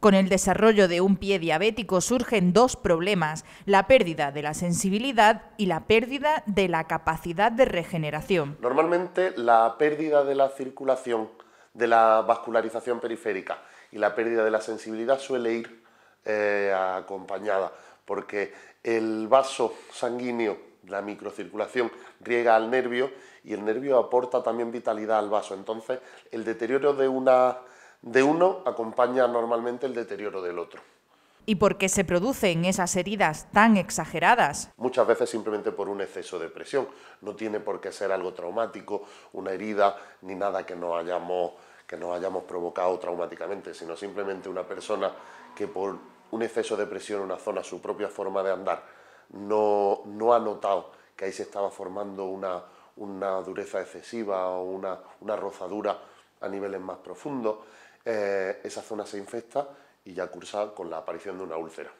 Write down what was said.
Con el desarrollo de un pie diabético surgen dos problemas, la pérdida de la sensibilidad y la pérdida de la capacidad de regeneración. Normalmente la pérdida de la circulación, de la vascularización periférica y la pérdida de la sensibilidad suele ir eh, acompañada, porque el vaso sanguíneo, la microcirculación, riega al nervio y el nervio aporta también vitalidad al vaso. Entonces el deterioro de una de uno acompaña normalmente el deterioro del otro. ¿Y por qué se producen esas heridas tan exageradas? Muchas veces simplemente por un exceso de presión. No tiene por qué ser algo traumático, una herida, ni nada que nos hayamos, que nos hayamos provocado traumáticamente, sino simplemente una persona que por un exceso de presión en una zona, su propia forma de andar, no, ha notado que ahí se estaba formando una, una dureza excesiva o una, una rozadura a niveles más profundos, eh, esa zona se infecta y ya cursa con la aparición de una úlcera.